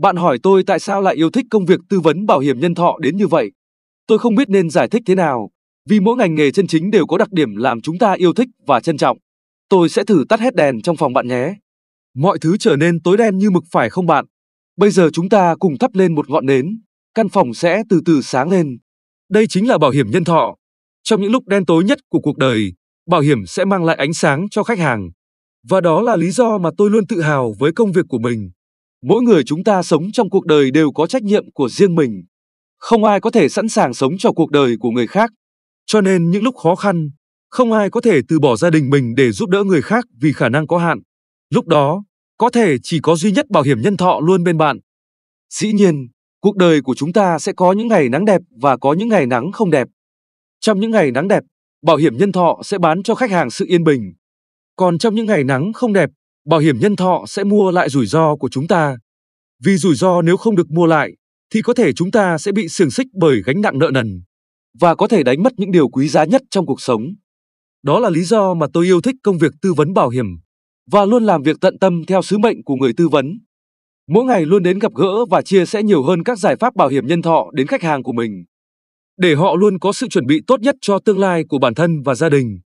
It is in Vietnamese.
Bạn hỏi tôi tại sao lại yêu thích công việc tư vấn bảo hiểm nhân thọ đến như vậy. Tôi không biết nên giải thích thế nào, vì mỗi ngành nghề chân chính đều có đặc điểm làm chúng ta yêu thích và trân trọng. Tôi sẽ thử tắt hết đèn trong phòng bạn nhé. Mọi thứ trở nên tối đen như mực phải không bạn? Bây giờ chúng ta cùng thắp lên một ngọn nến, căn phòng sẽ từ từ sáng lên. Đây chính là bảo hiểm nhân thọ. Trong những lúc đen tối nhất của cuộc đời, bảo hiểm sẽ mang lại ánh sáng cho khách hàng. Và đó là lý do mà tôi luôn tự hào với công việc của mình mỗi người chúng ta sống trong cuộc đời đều có trách nhiệm của riêng mình không ai có thể sẵn sàng sống cho cuộc đời của người khác cho nên những lúc khó khăn không ai có thể từ bỏ gia đình mình để giúp đỡ người khác vì khả năng có hạn lúc đó có thể chỉ có duy nhất bảo hiểm nhân thọ luôn bên bạn dĩ nhiên cuộc đời của chúng ta sẽ có những ngày nắng đẹp và có những ngày nắng không đẹp trong những ngày nắng đẹp bảo hiểm nhân thọ sẽ bán cho khách hàng sự yên bình còn trong những ngày nắng không đẹp bảo hiểm nhân thọ sẽ mua lại rủi ro của chúng ta. Vì rủi ro nếu không được mua lại thì có thể chúng ta sẽ bị xiềng xích bởi gánh nặng nợ nần và có thể đánh mất những điều quý giá nhất trong cuộc sống. Đó là lý do mà tôi yêu thích công việc tư vấn bảo hiểm và luôn làm việc tận tâm theo sứ mệnh của người tư vấn. Mỗi ngày luôn đến gặp gỡ và chia sẻ nhiều hơn các giải pháp bảo hiểm nhân thọ đến khách hàng của mình để họ luôn có sự chuẩn bị tốt nhất cho tương lai của bản thân và gia đình.